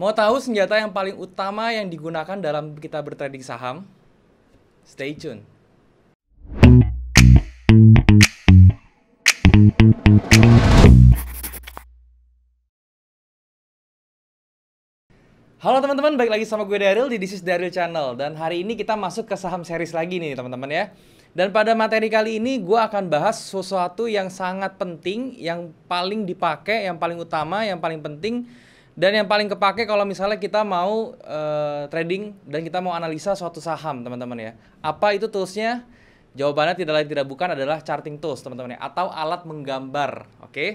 Mau tahu senjata yang paling utama yang digunakan dalam kita bertrading saham? Stay tune. Halo teman-teman, balik lagi sama gue Daryl di This is Daryl Channel Dan hari ini kita masuk ke saham series lagi nih teman-teman ya Dan pada materi kali ini gue akan bahas sesuatu yang sangat penting Yang paling dipakai, yang paling utama, yang paling penting dan yang paling kepake kalau misalnya kita mau uh, trading dan kita mau analisa suatu saham, teman-teman ya. Apa itu toolsnya? Jawabannya tidak lain tidak bukan adalah charting tools, teman-teman ya, atau alat menggambar, oke? Okay?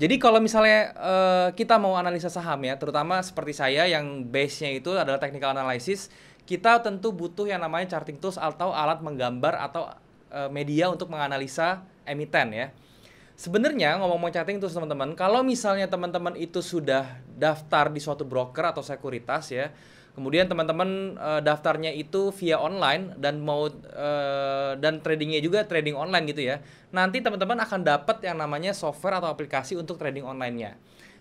Jadi kalau misalnya uh, kita mau analisa saham ya, terutama seperti saya yang base-nya itu adalah technical analysis, kita tentu butuh yang namanya charting tools atau alat menggambar atau uh, media untuk menganalisa emiten ya. Sebenarnya ngomong-ngomong chatting terus teman-teman, kalau misalnya teman-teman itu sudah daftar di suatu broker atau sekuritas ya, kemudian teman-teman e, daftarnya itu via online dan mau e, dan tradingnya juga trading online gitu ya. Nanti teman-teman akan dapat yang namanya software atau aplikasi untuk trading onlinenya.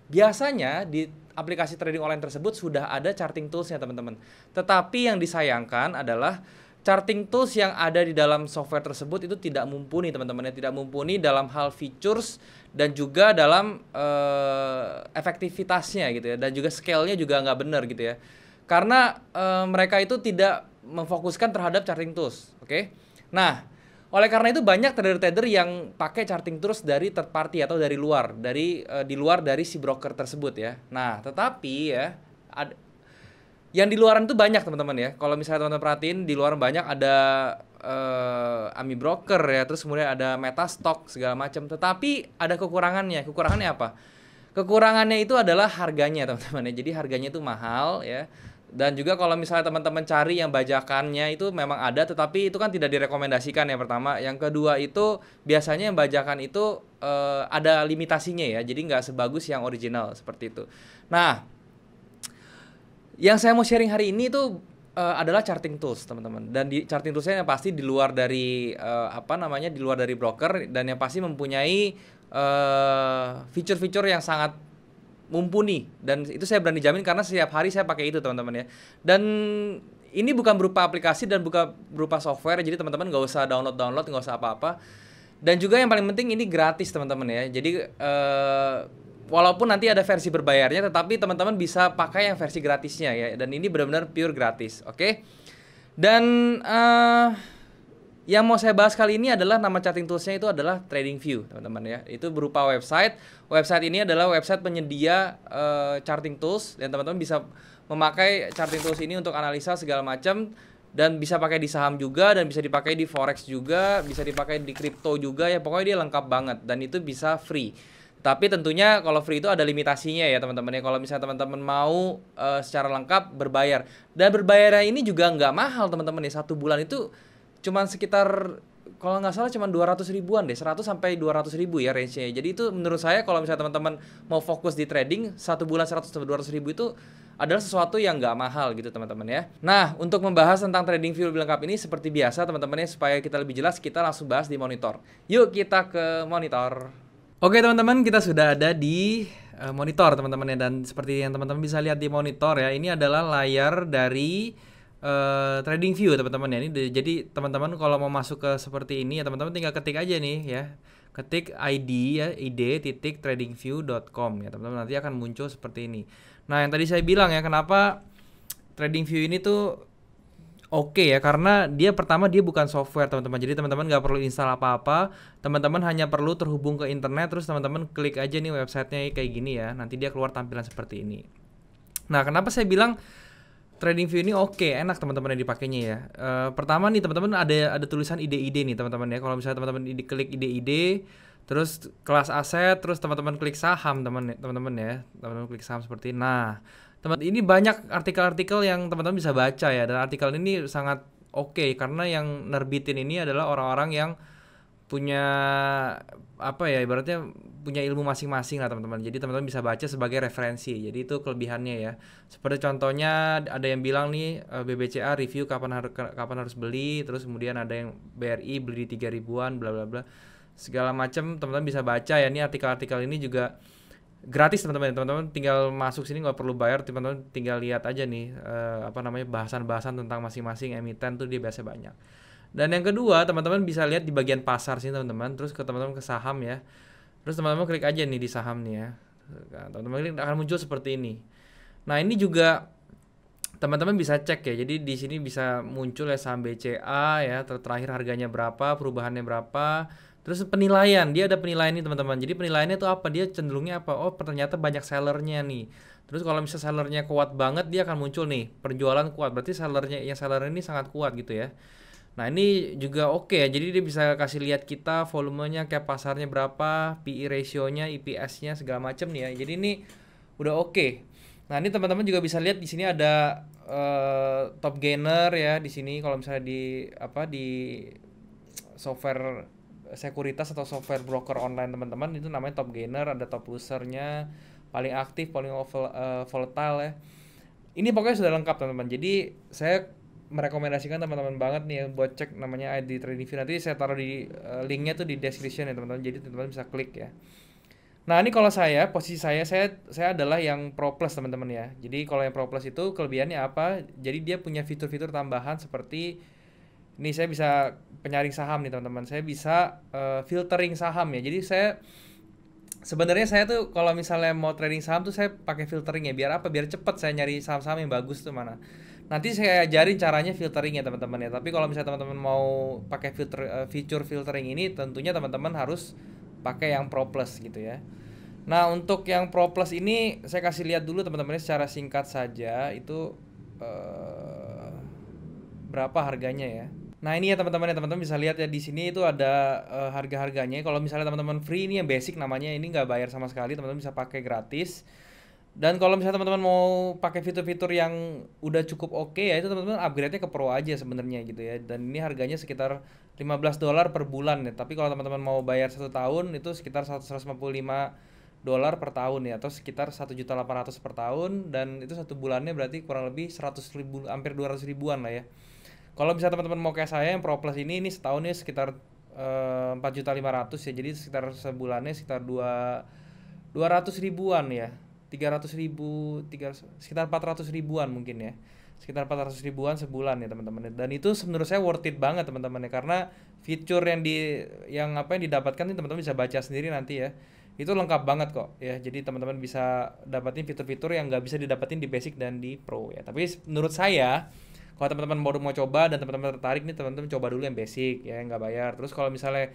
Biasanya di aplikasi trading online tersebut sudah ada charting toolsnya teman-teman. Tetapi yang disayangkan adalah charting tools yang ada di dalam software tersebut itu tidak mumpuni teman-teman ya tidak mumpuni dalam hal features dan juga dalam uh, efektivitasnya gitu ya dan juga scale-nya juga nggak benar gitu ya karena uh, mereka itu tidak memfokuskan terhadap charting tools oke okay? nah oleh karena itu banyak trader-trader yang pakai charting tools dari third party atau dari luar dari uh, di luar dari si broker tersebut ya nah tetapi ya ad, yang di luaran tuh banyak teman-teman ya kalau misalnya teman-teman perhatiin di luaran banyak ada uh, ami broker ya terus kemudian ada meta stock segala macam tetapi ada kekurangannya kekurangannya apa kekurangannya itu adalah harganya teman-teman ya jadi harganya itu mahal ya dan juga kalau misalnya teman-teman cari yang bajakannya itu memang ada tetapi itu kan tidak direkomendasikan ya pertama yang kedua itu biasanya yang bajakan itu uh, ada limitasinya ya jadi nggak sebagus yang original seperti itu nah yang saya mau sharing hari ini itu uh, eh, adalah charting tools teman-teman dan di charting toolsnya yang pasti di luar dari uh, apa namanya di luar dari broker dan yang pasti mempunyai eh, fitur fitur uh, yang sangat mumpuni dan itu saya berani jamin karena setiap hari saya pakai itu teman-teman ya dan ini bukan berupa aplikasi dan bukan berupa software jadi teman-teman nggak usah download download nggak usah apa-apa dan juga yang paling penting ini gratis teman-teman ya jadi uh, walaupun nanti ada versi berbayarnya tetapi teman-teman bisa pakai yang versi gratisnya ya dan ini benar-benar pure gratis oke okay? dan uh, yang mau saya bahas kali ini adalah nama charting toolsnya itu adalah TradingView teman-teman ya itu berupa website website ini adalah website penyedia uh, charting tools dan teman-teman bisa memakai charting tools ini untuk analisa segala macam dan bisa pakai di saham juga dan bisa dipakai di forex juga bisa dipakai di kripto juga ya pokoknya dia lengkap banget dan itu bisa free tapi tentunya kalau free itu ada limitasinya ya teman-teman ya. Kalau misalnya teman-teman mau uh, secara lengkap berbayar dan berbayarnya ini juga nggak mahal teman-teman ya. Satu bulan itu cuman sekitar kalau nggak salah cuma 200 ribuan deh 100 sampai 200 ribu ya range-nya jadi itu menurut saya kalau misalnya teman-teman mau fokus di trading satu bulan 100 sampai 200 ribu itu adalah sesuatu yang nggak mahal gitu teman-teman ya. Nah untuk membahas tentang trading view lebih lengkap ini seperti biasa teman teman ya. supaya kita lebih jelas kita langsung bahas di monitor. Yuk kita ke monitor. Oke teman-teman, kita sudah ada di eh, monitor teman-teman ya dan seperti yang teman-teman bisa lihat di monitor ya, ini adalah layar dari uh, trading view teman-teman ya. Ini jadi teman-teman kalau mau masuk ke seperti ini ya teman-teman tinggal ketik aja nih ya. Ketik ID ya, id titik tradingview.com ya teman-teman nanti akan muncul seperti ini. Nah, yang tadi saya bilang ya, kenapa trading view ini tuh oke okay ya karena dia pertama dia bukan software teman-teman jadi teman-teman nggak perlu install apa-apa teman-teman hanya perlu terhubung ke internet terus teman-teman klik aja nih websitenya kayak gini ya nanti dia keluar tampilan seperti ini nah kenapa saya bilang Trading view ini oke, okay, enak teman-teman yang dipakainya ya. E, pertama nih teman-teman ada ada tulisan ide-ide nih teman-teman ya. Kalau misalnya teman-teman ide, klik ide-ide, terus kelas aset, terus teman-teman klik saham teman teman-teman ya, teman-teman klik saham seperti. Nah, teman ini banyak artikel-artikel yang teman-teman bisa baca ya dan artikel ini sangat oke okay, karena yang nerbitin ini adalah orang-orang yang punya apa ya ibaratnya punya ilmu masing-masing lah teman-teman. Jadi teman-teman bisa baca sebagai referensi. Jadi itu kelebihannya ya. Seperti contohnya ada yang bilang nih eh, BBCA review kapan harus kapan harus beli, terus kemudian ada yang BRI beli di tiga ribuan bla bla bla. Segala macam teman-teman bisa baca ya ini artikel-artikel ini juga gratis teman-teman teman-teman tinggal masuk sini nggak perlu bayar teman-teman tinggal lihat aja nih uh, apa namanya bahasan-bahasan tentang masing-masing emiten tuh dia biasa banyak dan yang kedua teman-teman bisa lihat di bagian pasar sini teman-teman terus ke teman-teman ke saham ya terus teman-teman klik aja nih di saham nih ya nah, teman-teman klik akan muncul seperti ini nah ini juga teman-teman bisa cek ya jadi di sini bisa muncul ya saham BCA ya terakhir harganya berapa perubahannya berapa Terus penilaian, dia ada penilaian nih teman-teman. Jadi penilaiannya itu apa? Dia cenderungnya apa? Oh, ternyata banyak sellernya nih. Terus kalau misalnya sellernya kuat banget, dia akan muncul nih penjualan kuat. Berarti sellernya yang seller ini sangat kuat gitu ya. Nah ini juga oke okay ya. Jadi dia bisa kasih lihat kita volumenya kayak pasarnya berapa, PE ratio-nya, EPS-nya segala macam nih ya. Jadi ini udah oke. Okay. Nah ini teman-teman juga bisa lihat di sini ada uh, top gainer ya di sini kalau misalnya di apa di software sekuritas atau software broker online teman-teman itu namanya top gainer ada top losernya paling aktif paling eh, volatile ya ini pokoknya sudah lengkap teman-teman jadi saya merekomendasikan teman-teman banget nih ya, buat cek namanya ID trading view nanti saya taruh di eh, linknya tuh di description ya teman-teman jadi teman-teman bisa klik ya Nah ini kalau saya posisi saya saya saya adalah yang pro plus teman-teman ya. Jadi kalau yang pro plus itu kelebihannya apa? Jadi dia punya fitur-fitur tambahan seperti Nih saya bisa penyaring saham nih teman-teman. Saya bisa uh, filtering saham ya. Jadi saya sebenarnya saya tuh kalau misalnya mau trading saham tuh saya pakai filtering ya. Biar apa? Biar cepet saya nyari saham-saham yang bagus tuh mana. Nanti saya ajarin caranya filtering ya teman-teman ya. Tapi kalau misalnya teman-teman mau pakai filter uh, fitur filtering ini tentunya teman-teman harus pakai yang Pro Plus gitu ya. Nah, untuk yang Pro Plus ini saya kasih lihat dulu teman-teman ya, secara singkat saja itu uh, berapa harganya ya. Nah ini ya teman-teman ya teman-teman bisa lihat ya di sini itu ada uh, harga-harganya. Kalau misalnya teman-teman free ini yang basic namanya ini nggak bayar sama sekali, teman-teman bisa pakai gratis. Dan kalau misalnya teman-teman mau pakai fitur-fitur yang udah cukup oke okay, ya itu teman-teman upgrade-nya ke pro aja sebenarnya gitu ya. Dan ini harganya sekitar 15 dolar per bulan ya. Tapi kalau teman-teman mau bayar satu tahun itu sekitar 155 dolar per tahun ya atau sekitar 1.800 per tahun dan itu satu bulannya berarti kurang lebih 100 ribu hampir 200 ribuan lah ya. Kalau bisa teman-teman mau kayak saya yang Pro Plus ini ini setahunnya sekitar eh, empat juta lima ratus ya. Jadi sekitar sebulannya sekitar dua dua ratus ribuan ya. Tiga ratus ribu, tiga sekitar empat ratus ribuan mungkin ya sekitar empat ratus ribuan sebulan ya teman-teman dan itu menurut saya worth it banget teman-teman ya karena fitur yang di yang apa yang didapatkan ini teman-teman bisa baca sendiri nanti ya itu lengkap banget kok ya jadi teman-teman bisa dapatin fitur-fitur yang nggak bisa didapatin di basic dan di pro ya tapi menurut saya kalau teman-teman baru mau coba dan teman-teman tertarik nih teman-teman coba dulu yang basic ya nggak bayar terus kalau misalnya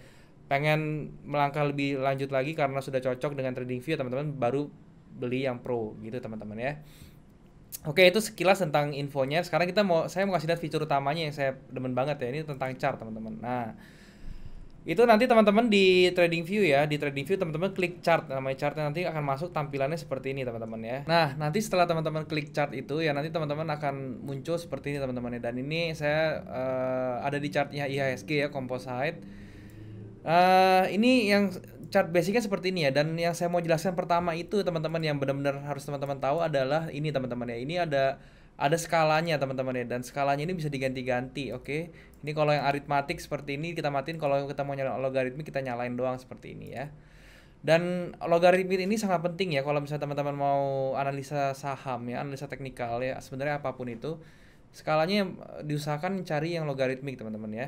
pengen melangkah lebih lanjut lagi karena sudah cocok dengan trading view teman-teman baru beli yang pro gitu teman-teman ya Oke itu sekilas tentang infonya. Sekarang kita mau saya mau kasih lihat fitur utamanya yang saya demen banget ya ini tentang chart teman-teman. Nah itu nanti teman-teman di trading view ya di trading view teman-teman klik chart namanya chartnya nanti akan masuk tampilannya seperti ini teman-teman ya nah nanti setelah teman-teman klik chart itu ya nanti teman-teman akan muncul seperti ini teman-teman ya dan ini saya uh, ada di chartnya IHSG ya composite uh, ini yang chart basicnya seperti ini ya dan yang saya mau jelaskan pertama itu teman-teman yang benar-benar harus teman-teman tahu adalah ini teman-teman ya ini ada ada skalanya teman-teman ya dan skalanya ini bisa diganti-ganti oke okay? ini kalau yang aritmatik seperti ini kita matiin kalau kita mau nyalain logaritmik kita nyalain doang seperti ini ya dan logaritmik ini sangat penting ya kalau misalnya teman-teman mau analisa saham ya analisa teknikal ya sebenarnya apapun itu skalanya eh, diusahakan cari yang logaritmik teman-teman ya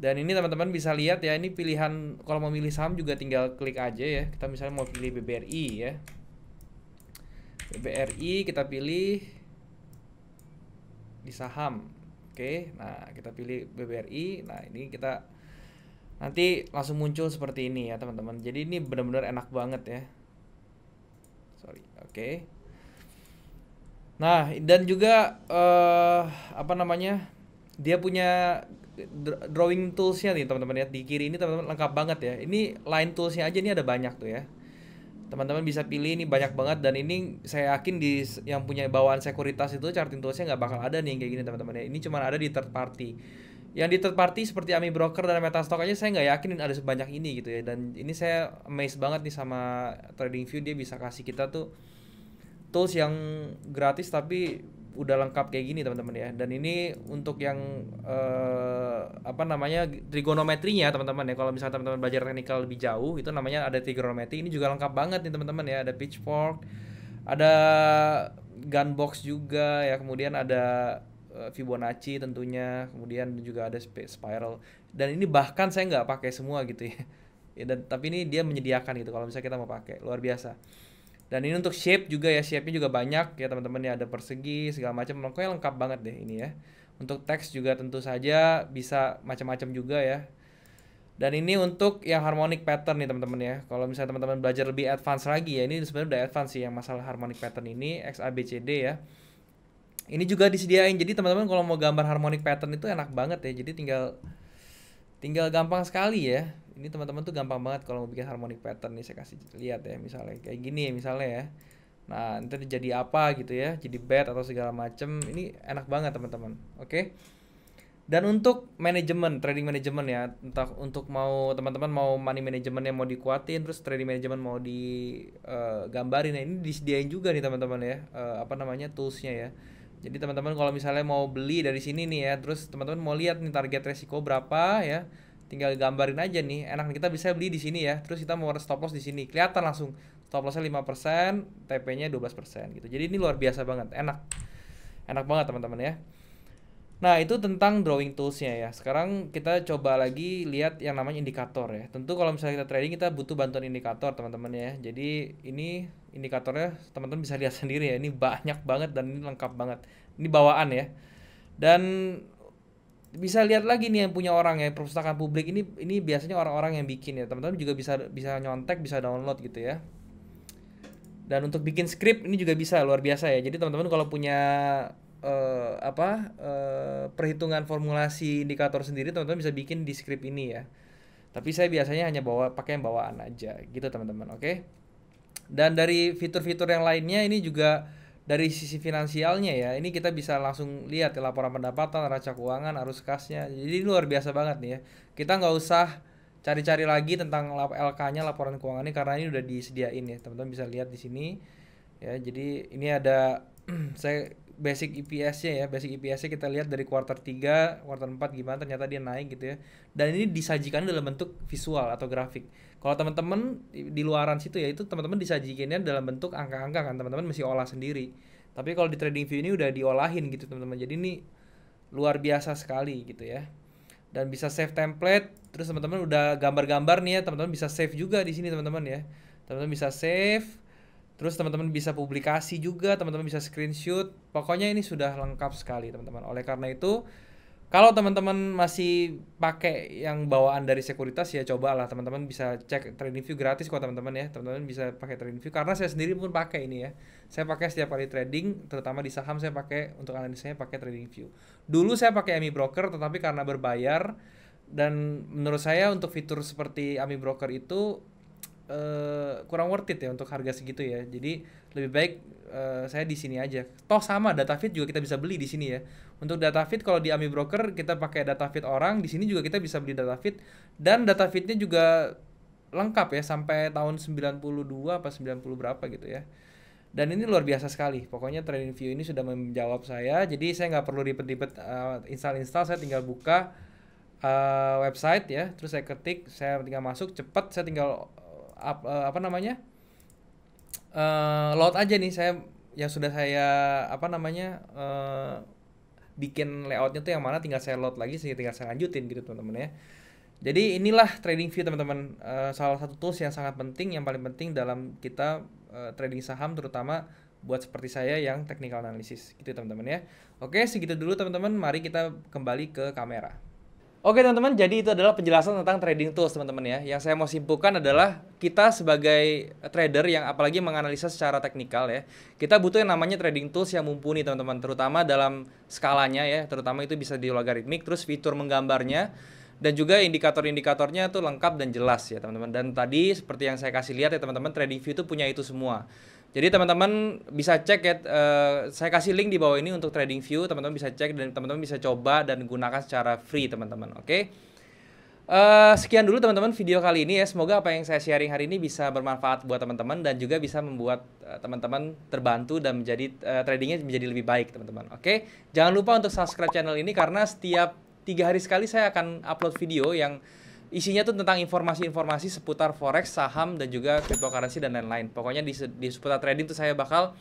dan ini teman-teman bisa lihat ya ini pilihan kalau mau milih saham juga tinggal klik aja ya kita misalnya mau pilih BBRI ya BBRI kita pilih di saham. Oke, nah kita pilih BBRI. Nah, ini kita nanti langsung muncul seperti ini ya, teman-teman. Jadi ini benar-benar enak banget ya. Sorry. Oke. Nah, dan juga uh, apa namanya? Dia punya drawing toolsnya nih teman-teman ya di kiri ini teman-teman lengkap banget ya ini line toolsnya aja ini ada banyak tuh ya teman-teman bisa pilih ini banyak banget dan ini saya yakin di yang punya bawaan sekuritas itu charting toolsnya nggak bakal ada nih kayak gini teman-teman ya ini cuma ada di third party yang di third party seperti Ami Broker dan Metastock aja saya nggak yakin ada sebanyak ini gitu ya dan ini saya amazed banget nih sama Trading View dia bisa kasih kita tuh tools yang gratis tapi udah lengkap kayak gini teman-teman ya dan ini untuk yang uh, apa namanya trigonometrinya teman-teman ya kalau misalnya teman-teman belajar teknikal lebih jauh itu namanya ada trigonometri ini juga lengkap banget nih teman-teman ya ada pitchfork ada gun box juga ya kemudian ada eh, Fibonacci tentunya kemudian juga ada spiral dan ini bahkan saya nggak pakai semua gitu ya, ya dan tapi ini dia menyediakan gitu kalau misalnya kita mau pakai luar biasa dan ini untuk shape juga ya, shape-nya juga banyak ya teman-teman ya, ada persegi segala macam. Pokoknya lengkap banget deh ini ya. Untuk teks juga tentu saja bisa macam-macam juga ya. Dan ini untuk yang harmonic pattern nih teman-teman ya. Kalau misalnya teman-teman belajar lebih advance lagi ya, ini sebenarnya udah advance sih yang masalah harmonic pattern ini X A B C D ya. Ini juga disediain. Jadi teman-teman kalau mau gambar harmonic pattern itu enak banget ya. Jadi tinggal tinggal gampang sekali ya ini teman-teman tuh gampang banget kalau mau bikin harmonic pattern nih saya kasih lihat ya misalnya kayak gini ya misalnya ya nah nanti jadi apa gitu ya jadi bed atau segala macem ini enak banget teman-teman oke okay? dan untuk manajemen trading manajemen ya entah untuk mau teman-teman mau money manajemen yang mau dikuatin terus trading manajemen mau digambarin eh, nah ini disediain juga nih teman-teman ya eh, apa namanya toolsnya ya jadi teman-teman kalau misalnya mau beli dari sini nih ya terus teman-teman mau lihat nih target resiko berapa ya tinggal gambarin aja nih enak kita bisa beli di sini ya terus kita mau stop loss di sini kelihatan langsung stop lossnya 5% TP-nya 12% gitu jadi ini luar biasa banget enak enak banget teman-teman ya Nah itu tentang drawing toolsnya ya Sekarang kita coba lagi lihat yang namanya indikator ya Tentu kalau misalnya kita trading kita butuh bantuan indikator teman-teman ya Jadi ini indikatornya teman-teman bisa lihat sendiri ya Ini banyak banget dan ini lengkap banget Ini bawaan ya Dan bisa lihat lagi nih yang punya orang ya perpustakaan publik ini ini biasanya orang-orang yang bikin ya teman-teman juga bisa bisa nyontek bisa download gitu ya dan untuk bikin skrip ini juga bisa luar biasa ya jadi teman-teman kalau punya uh, apa uh, perhitungan formulasi indikator sendiri teman-teman bisa bikin di skrip ini ya tapi saya biasanya hanya bawa pakai yang bawaan aja gitu teman-teman oke okay? dan dari fitur-fitur yang lainnya ini juga dari sisi finansialnya ya ini kita bisa langsung lihat laporan pendapatan raca keuangan arus kasnya jadi luar biasa banget nih ya kita nggak usah cari-cari lagi tentang LK-nya laporan keuangannya karena ini udah disediain ya teman-teman bisa lihat di sini ya jadi ini ada saya basic EPS-nya ya, basic EPS-nya kita lihat dari kuartal 3, kuartal 4 gimana ternyata dia naik gitu ya. Dan ini disajikan dalam bentuk visual atau grafik. Kalau teman-teman di luaran situ ya itu teman-teman disajikannya dalam bentuk angka-angka kan, teman-teman mesti olah sendiri. Tapi kalau di trading view ini udah diolahin gitu teman-teman. Jadi ini luar biasa sekali gitu ya. Dan bisa save template, terus teman-teman udah gambar-gambar nih ya, teman-teman bisa save juga di sini teman-teman ya. Teman-teman bisa save Terus teman-teman bisa publikasi juga, teman-teman bisa screenshot. Pokoknya ini sudah lengkap sekali, teman-teman. Oleh karena itu, kalau teman-teman masih pakai yang bawaan dari sekuritas ya cobalah teman-teman bisa cek trading view gratis kok teman-teman ya. Teman-teman bisa pakai trading view karena saya sendiri pun pakai ini ya. Saya pakai setiap kali trading, terutama di saham saya pakai untuk analisanya pakai trading view. Dulu saya pakai Ami Broker tetapi karena berbayar dan menurut saya untuk fitur seperti Ami Broker itu Eh, kurang worth it ya untuk harga segitu ya. Jadi lebih baik uh, saya di sini aja. Toh sama data DataFit juga kita bisa beli di sini ya. Untuk data DataFit kalau di Ami Broker kita pakai data DataFit orang, di sini juga kita bisa beli data DataFit dan data DataFitnya juga lengkap ya sampai tahun 92 apa 90 berapa gitu ya. Dan ini luar biasa sekali. Pokoknya Trading View ini sudah menjawab saya. Jadi saya nggak perlu ribet-ribet uh, install-install, saya tinggal buka uh, website ya, terus saya ketik, saya tinggal masuk, cepat saya tinggal up, uh, eh, apa namanya uh, eh, load aja nih saya yang sudah saya apa namanya uh, bikin layoutnya tuh yang mana tinggal saya load lagi sih tinggal saya lanjutin gitu teman-teman ya jadi inilah trading view teman-teman uh, salah satu tools yang sangat penting yang paling penting dalam kita uh, trading saham terutama buat seperti saya yang technical analysis gitu teman-teman ya oke segitu dulu teman-teman mari kita kembali ke kamera Oke teman-teman, jadi itu adalah penjelasan tentang trading tools teman-teman ya. Yang saya mau simpulkan adalah kita sebagai trader yang apalagi menganalisa secara teknikal ya, kita butuh yang namanya trading tools yang mumpuni teman-teman, terutama dalam skalanya ya, terutama itu bisa di logaritmik, terus fitur menggambarnya dan juga indikator-indikatornya itu lengkap dan jelas ya teman-teman. Dan tadi seperti yang saya kasih lihat ya teman-teman, Trading View itu punya itu semua. Jadi teman-teman bisa cek ya, uh, saya kasih link di bawah ini untuk trading view, teman-teman bisa cek dan teman-teman bisa coba dan gunakan secara free teman-teman, oke? Okay? Uh, eh, sekian dulu teman-teman video kali ini ya, semoga apa yang saya sharing hari ini bisa bermanfaat buat teman-teman dan juga bisa membuat eh, teman-teman uh, terbantu dan menjadi uh, tradingnya menjadi lebih baik teman-teman, oke? Okay? Jangan lupa untuk subscribe channel ini karena setiap tiga hari sekali saya akan upload video yang Isinya tuh tentang informasi-informasi seputar forex, saham dan juga cryptocurrency dan lain-lain. Pokoknya di, di seputar trading tuh saya bakal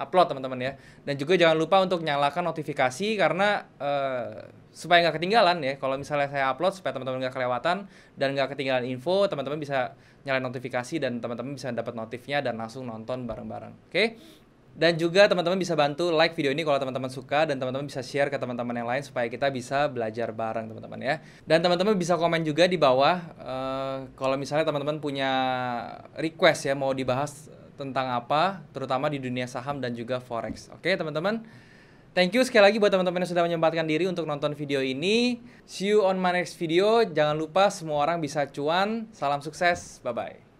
upload teman-teman ya. Dan juga jangan lupa untuk nyalakan notifikasi karena uh, supaya nggak ketinggalan ya. Kalau misalnya saya upload supaya teman-teman nggak kelewatan dan nggak ketinggalan info, teman-teman bisa nyalain notifikasi dan teman-teman bisa dapat notifnya dan langsung nonton bareng-bareng. Oke? Okay? Dan juga teman-teman bisa bantu like video ini kalau teman-teman suka dan teman-teman bisa share ke teman-teman yang lain supaya kita bisa belajar bareng teman-teman ya. Dan teman-teman bisa komen juga di bawah uh, kalau misalnya teman-teman punya request ya mau dibahas tentang apa terutama di dunia saham dan juga forex. Oke okay, teman-teman. Thank you sekali lagi buat teman-teman yang sudah menyempatkan diri untuk nonton video ini. See you on my next video. Jangan lupa semua orang bisa cuan. Salam sukses. Bye-bye.